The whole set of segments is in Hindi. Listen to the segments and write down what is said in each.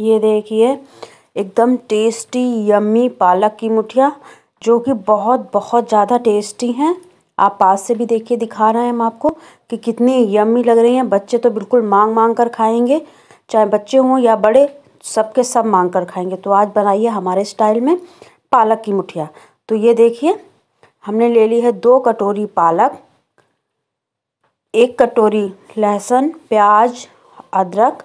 ये देखिए एकदम टेस्टी यम्मी पालक की मुठिया जो कि बहुत बहुत ज़्यादा टेस्टी हैं आप पास से भी देखिए दिखा रहे हैं हम आपको कि कितनी यम्मी लग रही हैं बच्चे तो बिल्कुल मांग मांग कर खाएंगे चाहे बच्चे हों या बड़े सबके सब मांग कर खाएंगे तो आज बनाइए हमारे स्टाइल में पालक की मुठिया तो ये देखिए हमने ले ली है दो कटोरी पालक एक कटोरी लहसुन प्याज अदरक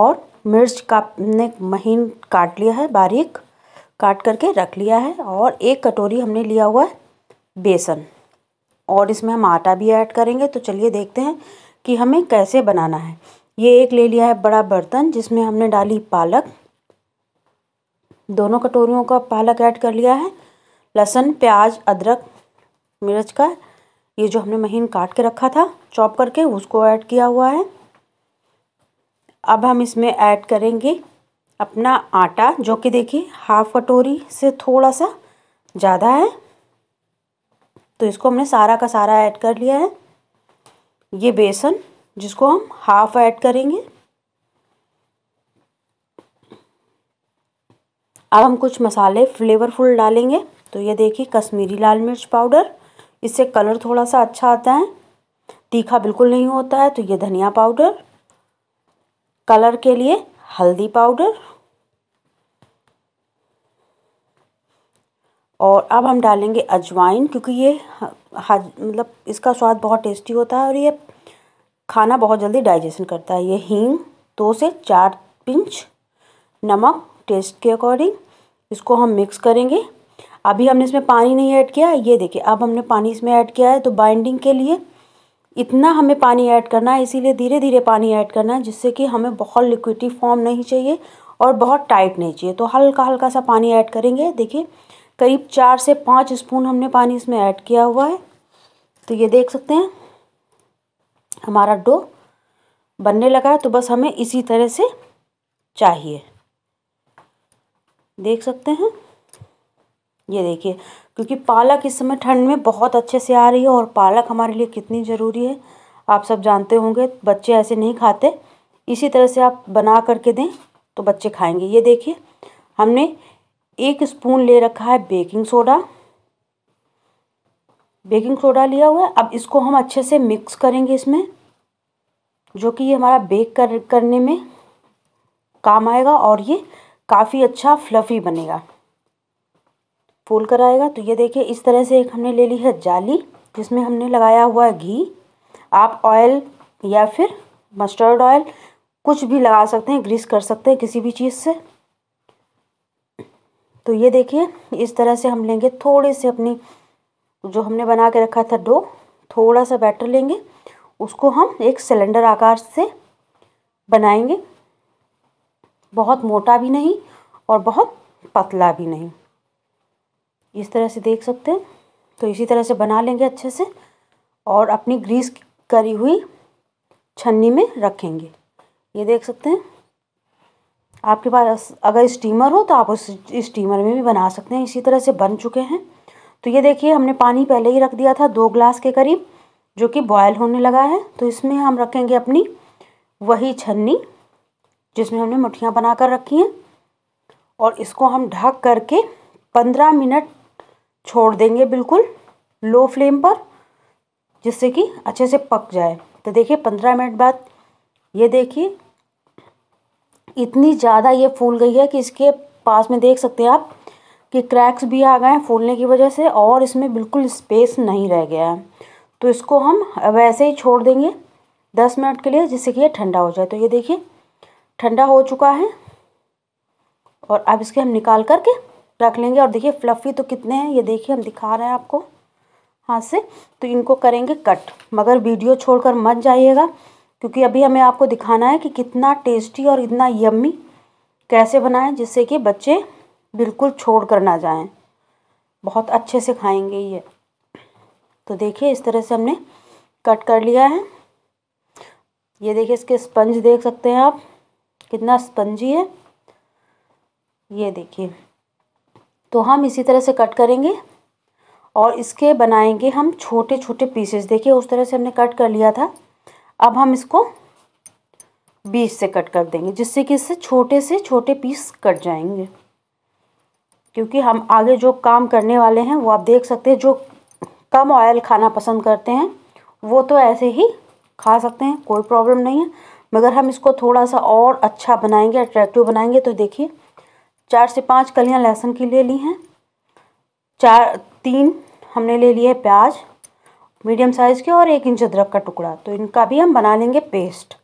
और मिर्च का ने महीन काट लिया है बारीक काट करके रख लिया है और एक कटोरी हमने लिया हुआ है बेसन और इसमें हम आटा भी ऐड करेंगे तो चलिए देखते हैं कि हमें कैसे बनाना है ये एक ले लिया है बड़ा बर्तन जिसमें हमने डाली पालक दोनों कटोरियों का पालक ऐड कर लिया है लहसुन प्याज अदरक मिर्च का ये जो हमने महीन काट के रखा था चॉप करके उसको ऐड किया हुआ है अब हम इसमें ऐड करेंगे अपना आटा जो कि देखिए हाफ कटोरी से थोड़ा सा ज़्यादा है तो इसको हमने सारा का सारा ऐड कर लिया है ये बेसन जिसको हम हाफ ऐड करेंगे अब हम कुछ मसाले फ्लेवरफुल डालेंगे तो ये देखिए कश्मीरी लाल मिर्च पाउडर इससे कलर थोड़ा सा अच्छा आता है तीखा बिल्कुल नहीं होता है तो ये धनिया पाउडर कलर के लिए हल्दी पाउडर और अब हम डालेंगे अजवाइन क्योंकि ये मतलब इसका स्वाद बहुत टेस्टी होता है और ये खाना बहुत जल्दी डाइजेशन करता है ये हींग दो से चार पिंच नमक टेस्ट के अकॉर्डिंग इसको हम मिक्स करेंगे अभी हमने इसमें पानी नहीं ऐड किया ये देखिए अब हमने पानी इसमें ऐड किया है तो बाइंडिंग के लिए इतना हमें पानी ऐड करना है इसीलिए धीरे धीरे पानी ऐड करना है जिससे कि हमें बहुत लिक्विडी फॉर्म नहीं चाहिए और बहुत टाइट नहीं चाहिए तो हल्का हल्का सा पानी ऐड करेंगे देखिए करीब चार से पाँच स्पून हमने पानी इसमें ऐड किया हुआ है तो ये देख सकते हैं हमारा डो बनने लगा है तो बस हमें इसी तरह से चाहिए देख सकते हैं ये देखिए क्योंकि पालक इस समय ठंड में बहुत अच्छे से आ रही है और पालक हमारे लिए कितनी ज़रूरी है आप सब जानते होंगे बच्चे ऐसे नहीं खाते इसी तरह से आप बना करके दें तो बच्चे खाएंगे ये देखिए हमने एक स्पून ले रखा है बेकिंग सोडा बेकिंग सोडा लिया हुआ है अब इसको हम अच्छे से मिक्स करेंगे इसमें जो कि ये हमारा बेक कर करने में काम आएगा और ये काफ़ी अच्छा फ्लफ़ी बनेगा फूल कर आएगा तो ये देखिए इस तरह से एक हमने ले ली है जाली जिसमें हमने लगाया हुआ है घी आप ऑयल या फिर मस्टर्ड ऑयल कुछ भी लगा सकते हैं ग्रीस कर सकते हैं किसी भी चीज़ से तो ये देखिए इस तरह से हम लेंगे थोड़े से अपनी जो हमने बना के रखा था डो थोड़ा सा बैटर लेंगे उसको हम एक सिलेंडर आकार से बनाएंगे बहुत मोटा भी नहीं और बहुत पतला भी नहीं इस तरह से देख सकते हैं तो इसी तरह से बना लेंगे अच्छे से और अपनी ग्रीस करी हुई छन्नी में रखेंगे ये देख सकते हैं आपके पास अगर स्टीमर हो तो आप उस स्टीमर में भी बना सकते हैं इसी तरह से बन चुके हैं तो ये देखिए हमने पानी पहले ही रख दिया था दो ग्लास के करीब जो कि बॉयल होने लगा है तो इसमें हम रखेंगे अपनी वही छन्नी जिसमें हमने मुठियाँ बना कर रखी हैं और इसको हम ढक करके पंद्रह मिनट छोड़ देंगे बिल्कुल लो फ्लेम पर जिससे कि अच्छे से पक जाए तो देखिए पंद्रह मिनट बाद ये देखिए इतनी ज़्यादा ये फूल गई है कि इसके पास में देख सकते हैं आप कि क्रैक्स भी आ गए हैं फूलने की वजह से और इसमें बिल्कुल स्पेस नहीं रह गया है तो इसको हम वैसे ही छोड़ देंगे दस मिनट के लिए जिससे कि ये ठंडा हो जाए तो ये देखिए ठंडा हो चुका है और अब इसके हम निकाल करके रख लेंगे और देखिए फ्लफ़ी तो कितने हैं ये देखिए हम दिखा रहे हैं आपको हाथ से तो इनको करेंगे कट मगर वीडियो छोड़कर मत जाइएगा क्योंकि अभी हमें आपको दिखाना है कि कितना टेस्टी और इतना यम्मी कैसे बनाएं जिससे कि बच्चे बिल्कुल छोड़ कर ना जाएं बहुत अच्छे से खाएंगे ये तो देखिए इस तरह से हमने कट कर लिया है ये देखिए इसके स्पंज देख सकते हैं आप कितना स्पंजी है ये देखिए तो हम इसी तरह से कट करेंगे और इसके बनाएंगे हम छोटे छोटे पीसेस देखिए उस तरह से हमने कट कर लिया था अब हम इसको बीच से कट कर देंगे जिससे कि इससे छोटे से छोटे पीस कट जाएंगे क्योंकि हम आगे जो काम करने वाले हैं वो आप देख सकते हैं जो कम ऑयल खाना पसंद करते हैं वो तो ऐसे ही खा सकते हैं कोई प्रॉब्लम नहीं है मगर हम इसको थोड़ा सा और अच्छा बनाएंगे अट्रैक्टिव बनाएंगे तो देखिए चार से पाँच कलियाँ लहसुन की ले ली हैं चार तीन हमने ले लिए प्याज मीडियम साइज़ के और एक इंच अदरक का टुकड़ा तो इनका भी हम बना लेंगे पेस्ट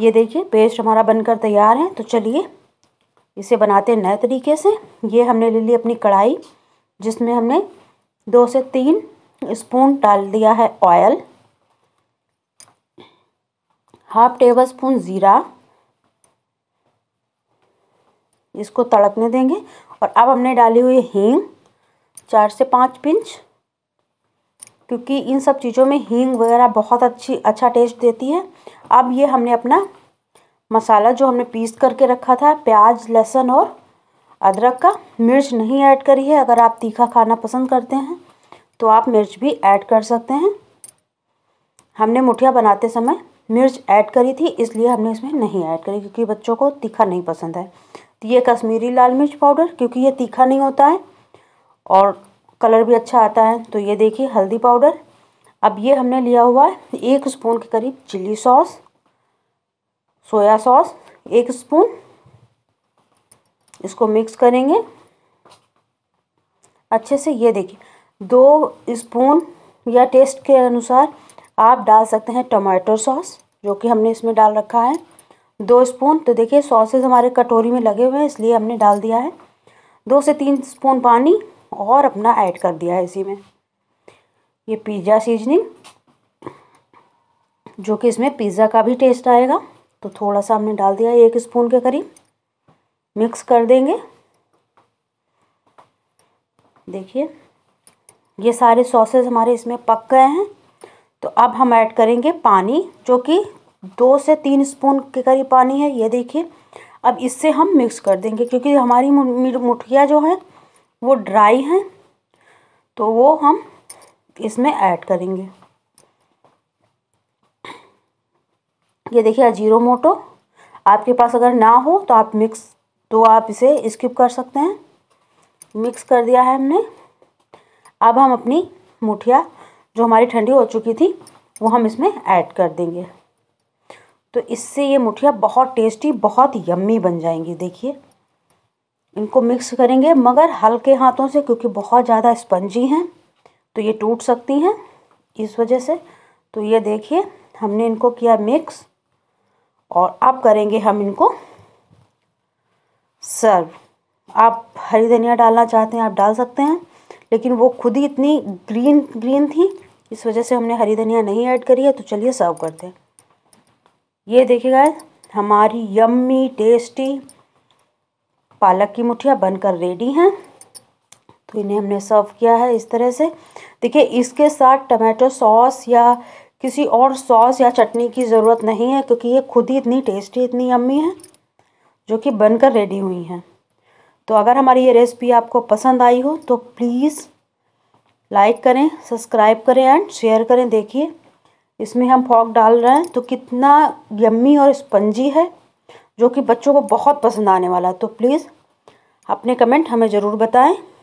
ये देखिए पेस्ट हमारा बनकर तैयार है तो चलिए इसे बनाते हैं नए तरीके से ये हमने ले ली अपनी कढ़ाई जिसमें हमने दो से तीन स्पून डाल दिया है ऑयल हाफ टेबल स्पून ज़ीरा इसको तड़कने देंगे और अब हमने डाली हुई हींग चार से पाँच पिंच क्योंकि इन सब चीज़ों में हींग वगैरह बहुत अच्छी अच्छा टेस्ट देती है अब ये हमने अपना मसाला जो हमने पीस करके रखा था प्याज लहसुन और अदरक का मिर्च नहीं ऐड करी है अगर आप तीखा खाना पसंद करते हैं तो आप मिर्च भी ऐड कर सकते हैं हमने मुठिया बनाते समय मिर्च ऐड करी थी इसलिए हमने इसमें नहीं ऐड करी क्योंकि बच्चों को तीखा नहीं पसंद है तो ये कश्मीरी लाल मिर्च पाउडर क्योंकि ये तीखा नहीं होता है और कलर भी अच्छा आता है तो ये देखिए हल्दी पाउडर अब ये हमने लिया हुआ है एक स्पून के करीब चिल्ली सॉस सोया सॉस एक स्पून इसको मिक्स करेंगे अच्छे से ये देखिए दो स्पून या टेस्ट के अनुसार आप डाल सकते हैं टमाटर सॉस जो कि हमने इसमें डाल रखा है दो स्पून तो देखिए सॉसेज हमारे कटोरी में लगे हुए हैं इसलिए हमने डाल दिया है दो से तीन स्पून पानी और अपना ऐड कर दिया है इसी में ये पिज़्ज़ा सीजनिंग जो कि इसमें पिज़्ज़ा का भी टेस्ट आएगा तो थोड़ा सा हमने डाल दिया एक स्पून के करीब मिक्स कर देंगे देखिए ये सारे सॉसेस हमारे इसमें पक गए हैं तो अब हम ऐड करेंगे पानी जो कि दो से तीन स्पून के करीब पानी है ये देखिए अब इससे हम मिक्स कर देंगे क्योंकि हमारी मुठिया जो है वो ड्राई हैं तो वो हम इसमें ऐड करेंगे ये देखिए अजीरो मोटो आपके पास अगर ना हो तो आप मिक्स तो आप इसे स्किप कर सकते हैं मिक्स कर दिया है हमने अब हम अपनी मुठिया जो हमारी ठंडी हो चुकी थी वो हम इसमें ऐड कर देंगे तो इससे ये मुठिया बहुत टेस्टी बहुत यम्मी बन जाएंगी देखिए इनको मिक्स करेंगे मगर हल्के हाथों से क्योंकि बहुत ज़्यादा स्पंजी हैं तो ये टूट सकती हैं इस वजह से तो ये देखिए हमने इनको किया मिक्स और अब करेंगे हम इनको सर्व आप हरी धनिया डालना चाहते हैं आप डाल सकते हैं लेकिन वो खुद ही इतनी ग्रीन ग्रीन थी इस वजह से हमने हरी धनिया नहीं ऐड करी है तो चलिए सर्व करते हैं ये देखिए हमारी यम्मी टेस्टी पालक की मुठिया बनकर रेडी हैं तो इन्हें हमने सर्व किया है इस तरह से देखिए इसके साथ टमाटो सॉस या किसी और सॉस या चटनी की ज़रूरत नहीं है क्योंकि ये खुद ही इतनी टेस्टी इतनी यम्मी है जो कि बनकर रेडी हुई हैं तो अगर हमारी ये रेसिपी आपको पसंद आई हो तो प्लीज़ लाइक करें सब्सक्राइब करें एंड शेयर करें देखिए इसमें हम फॉक डाल रहे हैं तो कितना यम्मी और स्पंजी है जो कि बच्चों को बहुत पसंद आने वाला है तो प्लीज़ अपने कमेंट हमें ज़रूर बताएं